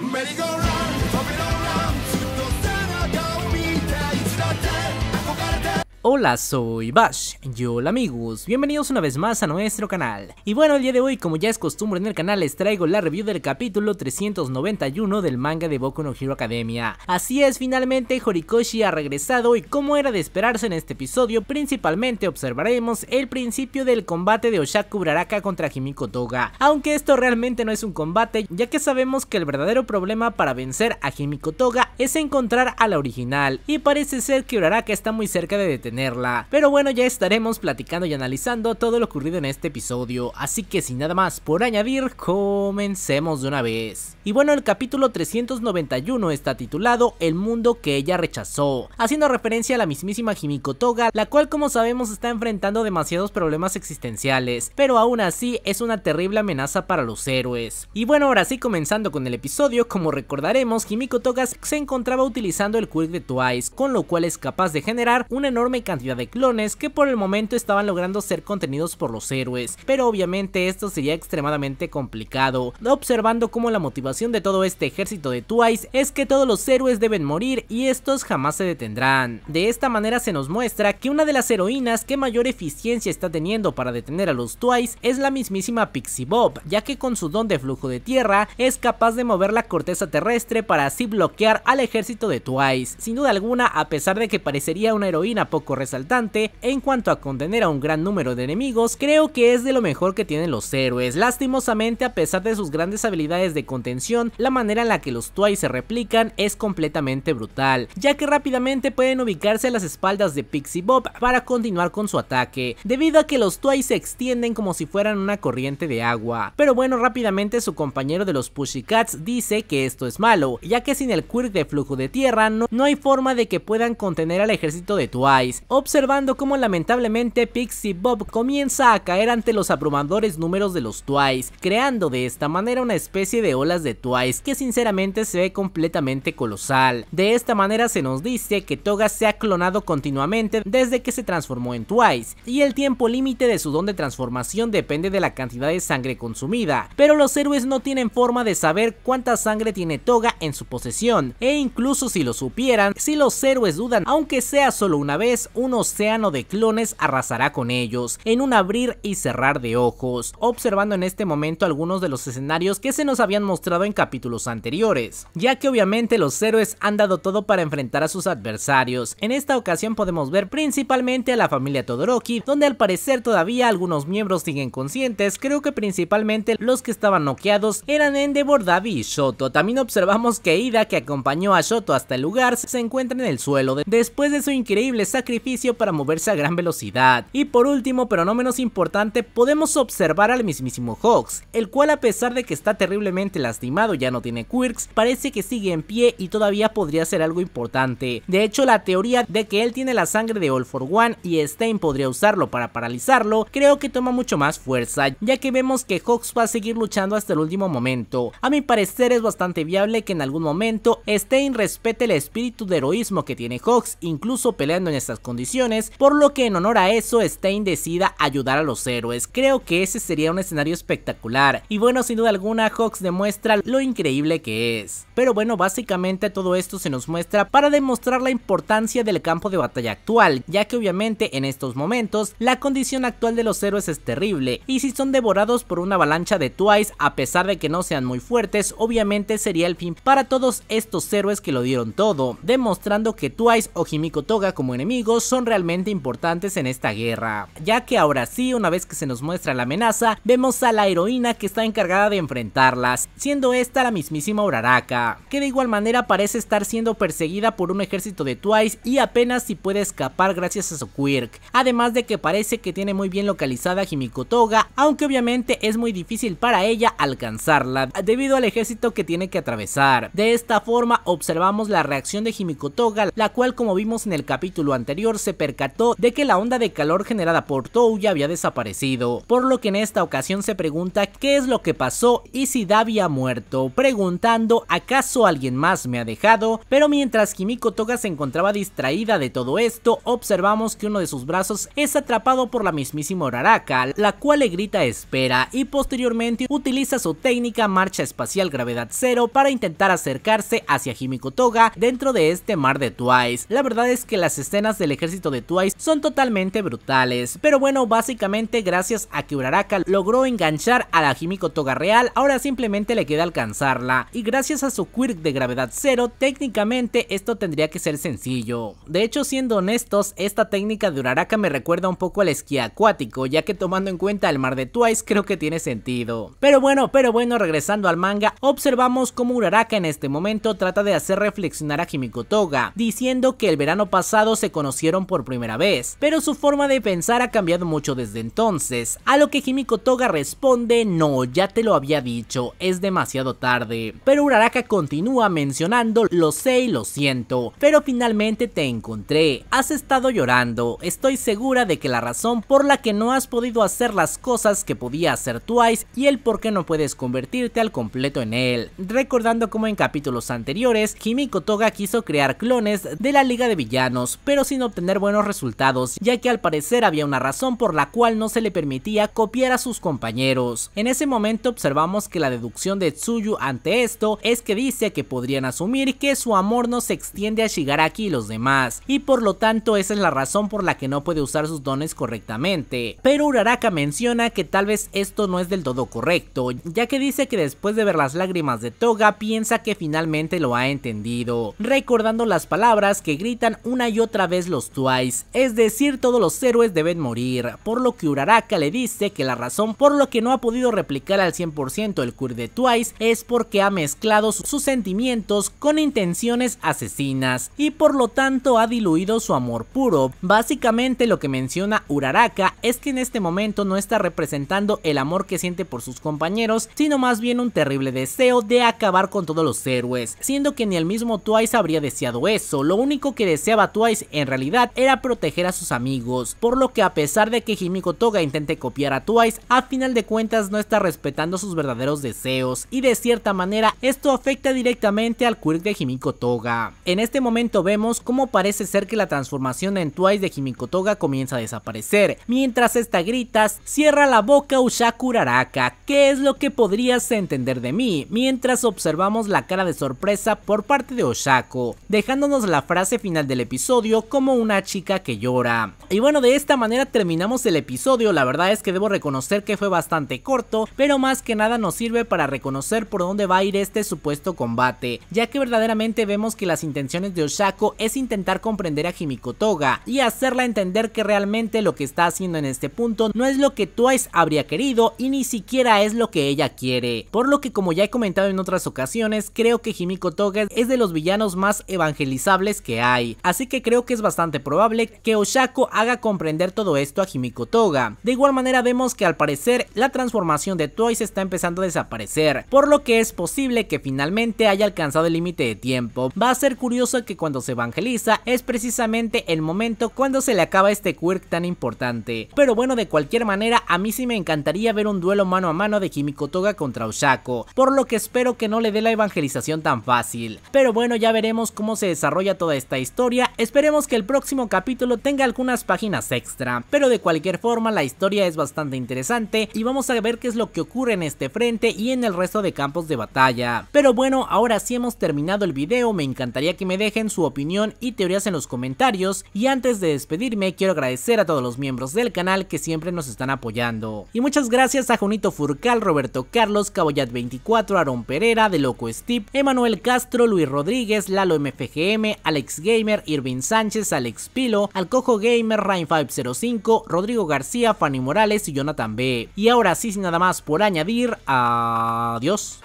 merry go run. Hola, soy Bash, yo hola amigos, bienvenidos una vez más a nuestro canal. Y bueno, el día de hoy, como ya es costumbre en el canal, les traigo la review del capítulo 391 del manga de Boku no Hero Academia. Así es, finalmente Horikoshi ha regresado y como era de esperarse en este episodio, principalmente observaremos el principio del combate de Oshaku Uraraka contra Himiko Toga. Aunque esto realmente no es un combate, ya que sabemos que el verdadero problema para vencer a Himiko Toga es encontrar a la original, y parece ser que Uraraka está muy cerca de detener pero bueno, ya estaremos platicando y analizando todo lo ocurrido en este episodio, así que sin nada más por añadir, comencemos de una vez. Y bueno, el capítulo 391 está titulado El mundo que ella rechazó, haciendo referencia a la mismísima Himiko Toga, la cual como sabemos está enfrentando demasiados problemas existenciales, pero aún así es una terrible amenaza para los héroes. Y bueno, ahora sí comenzando con el episodio, como recordaremos, Himiko Toga se encontraba utilizando el Quirk de Twice, con lo cual es capaz de generar un enorme cantidad de clones que por el momento estaban logrando ser contenidos por los héroes, pero obviamente esto sería extremadamente complicado, observando cómo la motivación de todo este ejército de Twice es que todos los héroes deben morir y estos jamás se detendrán. De esta manera se nos muestra que una de las heroínas que mayor eficiencia está teniendo para detener a los Twice es la mismísima Pixie Bob, ya que con su don de flujo de tierra es capaz de mover la corteza terrestre para así bloquear al ejército de Twice. Sin duda alguna, a pesar de que parecería una heroína poco resaltante, en cuanto a contener a un gran número de enemigos, creo que es de lo mejor que tienen los héroes. Lastimosamente, a pesar de sus grandes habilidades de contención, la manera en la que los Twice se replican es completamente brutal, ya que rápidamente pueden ubicarse a las espaldas de Pixie Bob para continuar con su ataque, debido a que los Twice se extienden como si fueran una corriente de agua. Pero bueno, rápidamente su compañero de los Cats dice que esto es malo, ya que sin el quirk de flujo de tierra no, no hay forma de que puedan contener al ejército de Twice observando cómo lamentablemente Pixie Bob comienza a caer ante los abrumadores números de los Twice, creando de esta manera una especie de olas de Twice que sinceramente se ve completamente colosal. De esta manera se nos dice que Toga se ha clonado continuamente desde que se transformó en Twice, y el tiempo límite de su don de transformación depende de la cantidad de sangre consumida, pero los héroes no tienen forma de saber cuánta sangre tiene Toga en su posesión, e incluso si lo supieran, si los héroes dudan aunque sea solo una vez, un océano de clones arrasará con ellos, en un abrir y cerrar de ojos, observando en este momento algunos de los escenarios que se nos habían mostrado en capítulos anteriores, ya que obviamente los héroes han dado todo para enfrentar a sus adversarios. En esta ocasión podemos ver principalmente a la familia Todoroki, donde al parecer todavía algunos miembros siguen conscientes, creo que principalmente los que estaban noqueados eran Endeavor, Davi y Shoto. También observamos que Ida, que acompañó a Shoto hasta el lugar, se encuentra en el suelo después de su increíble sacrificio para moverse a gran velocidad. Y por último, pero no menos importante, podemos observar al mismísimo Hawks, el cual a pesar de que está terriblemente lastimado ya no tiene quirks, parece que sigue en pie y todavía podría ser algo importante. De hecho, la teoría de que él tiene la sangre de All for One y Stein podría usarlo para paralizarlo, creo que toma mucho más fuerza, ya que vemos que Hawks va a seguir luchando hasta el último momento. A mi parecer es bastante viable que en algún momento Stein respete el espíritu de heroísmo que tiene Hawks, incluso peleando en estas condiciones, por lo que en honor a eso Stein decida ayudar a los héroes. Creo que ese sería un escenario espectacular y bueno, sin duda alguna Hawks demuestra lo increíble que es. Pero bueno, básicamente todo esto se nos muestra para demostrar la importancia del campo de batalla actual, ya que obviamente en estos momentos la condición actual de los héroes es terrible y si son devorados por una avalancha de Twice a pesar de que no sean muy fuertes, obviamente sería el fin para todos estos héroes que lo dieron todo, demostrando que Twice o Himiko Toga como enemigo son realmente importantes en esta guerra, ya que ahora sí, una vez que se nos muestra la amenaza, vemos a la heroína que está encargada de enfrentarlas, siendo esta la mismísima Uraraka, que de igual manera parece estar siendo perseguida por un ejército de Twice y apenas si puede escapar gracias a su quirk, además de que parece que tiene muy bien localizada a Toga, aunque obviamente es muy difícil para ella alcanzarla, debido al ejército que tiene que atravesar. De esta forma observamos la reacción de toga la cual como vimos en el capítulo anterior, se percató de que la onda de calor generada por Touya había desaparecido, por lo que en esta ocasión se pregunta qué es lo que pasó y si Davi ha muerto, preguntando acaso alguien más me ha dejado, pero mientras Kimiko Toga se encontraba distraída de todo esto, observamos que uno de sus brazos es atrapado por la mismísima Uraraka, la cual le grita espera y posteriormente utiliza su técnica marcha espacial gravedad cero para intentar acercarse hacia Kimiko Toga dentro de este mar de Twice. La verdad es que las escenas del ejército de Twice son totalmente brutales. Pero bueno, básicamente gracias a que Uraraka logró enganchar a la Jimiko Toga Real, ahora simplemente le queda alcanzarla. Y gracias a su quirk de gravedad cero, técnicamente esto tendría que ser sencillo. De hecho, siendo honestos, esta técnica de Uraraka me recuerda un poco al esquí acuático, ya que tomando en cuenta el mar de Twice creo que tiene sentido. Pero bueno, pero bueno, regresando al manga, observamos cómo Uraraka en este momento trata de hacer reflexionar a Himiko Toga, diciendo que el verano pasado se conocía por primera vez, pero su forma de pensar ha cambiado mucho desde entonces, a lo que Himiko Toga responde, no, ya te lo había dicho, es demasiado tarde. Pero Uraraka continúa mencionando, lo sé y lo siento, pero finalmente te encontré, has estado llorando, estoy segura de que la razón por la que no has podido hacer las cosas que podía hacer Twice y el por qué no puedes convertirte al completo en él. Recordando como en capítulos anteriores, Himiko Toga quiso crear clones de la Liga de Villanos, pero sin obtener buenos resultados, ya que al parecer había una razón por la cual no se le permitía copiar a sus compañeros. En ese momento observamos que la deducción de Tsuyu ante esto es que dice que podrían asumir que su amor no se extiende a Shigaraki y los demás, y por lo tanto esa es la razón por la que no puede usar sus dones correctamente. Pero Uraraka menciona que tal vez esto no es del todo correcto, ya que dice que después de ver las lágrimas de Toga piensa que finalmente lo ha entendido, recordando las palabras que gritan una y otra vez los Twice, es decir, todos los héroes deben morir, por lo que Uraraka le dice que la razón por lo que no ha podido replicar al 100% el cur de Twice es porque ha mezclado sus sentimientos con intenciones asesinas y por lo tanto ha diluido su amor puro. Básicamente lo que menciona Uraraka es que en este momento no está representando el amor que siente por sus compañeros, sino más bien un terrible deseo de acabar con todos los héroes, siendo que ni el mismo Twice habría deseado eso, lo único que deseaba Twice en realidad era proteger a sus amigos, por lo que a pesar de que Himiko Toga intente copiar a Twice, a final de cuentas no está respetando sus verdaderos deseos, y de cierta manera esto afecta directamente al quirk de Himiko Toga. En este momento vemos cómo parece ser que la transformación en Twice de Himiko Toga comienza a desaparecer, mientras esta gritas, cierra la boca Ushaku ¿qué que es lo que podrías entender de mí, mientras observamos la cara de sorpresa por parte de Oshako, dejándonos la frase final del episodio como una chica que llora. Y bueno, de esta manera terminamos el episodio, la verdad es que debo reconocer que fue bastante corto, pero más que nada nos sirve para reconocer por dónde va a ir este supuesto combate, ya que verdaderamente vemos que las intenciones de Oshako es intentar comprender a Toga y hacerla entender que realmente lo que está haciendo en este punto no es lo que Twice habría querido y ni siquiera es lo que ella quiere, por lo que como ya he comentado en otras ocasiones, creo que Toga es de los villanos más evangelizables que hay, así que creo que es bastante probable que Oshako haga comprender todo esto a Himiko Toga. De igual manera vemos que al parecer la transformación de Toys está empezando a desaparecer, por lo que es posible que finalmente haya alcanzado el límite de tiempo. Va a ser curioso que cuando se evangeliza es precisamente el momento cuando se le acaba este quirk tan importante. Pero bueno, de cualquier manera a mí sí me encantaría ver un duelo mano a mano de Himiko Toga contra Oshako, por lo que espero que no le dé la evangelización tan fácil. Pero bueno, ya veremos cómo se desarrolla toda esta historia Esperemos que el próximo capítulo tenga algunas páginas extra, pero de cualquier forma la historia es bastante interesante y vamos a ver qué es lo que ocurre en este frente y en el resto de campos de batalla. Pero bueno, ahora sí hemos terminado el video, me encantaría que me dejen su opinión y teorías en los comentarios y antes de despedirme quiero agradecer a todos los miembros del canal que siempre nos están apoyando. Y muchas gracias a Junito Furcal, Roberto Carlos, Caboyat 24, Aaron Pereira, De Loco Steve, Emanuel Castro, Luis Rodríguez, Lalo MFGM, Alex Gamer, Irving Vin Sánchez, Alex Pilo, Alcojo Gamer, Rain505, Rodrigo García, Fanny Morales y Jonathan B. Y ahora sí, sin nada más por añadir, adiós.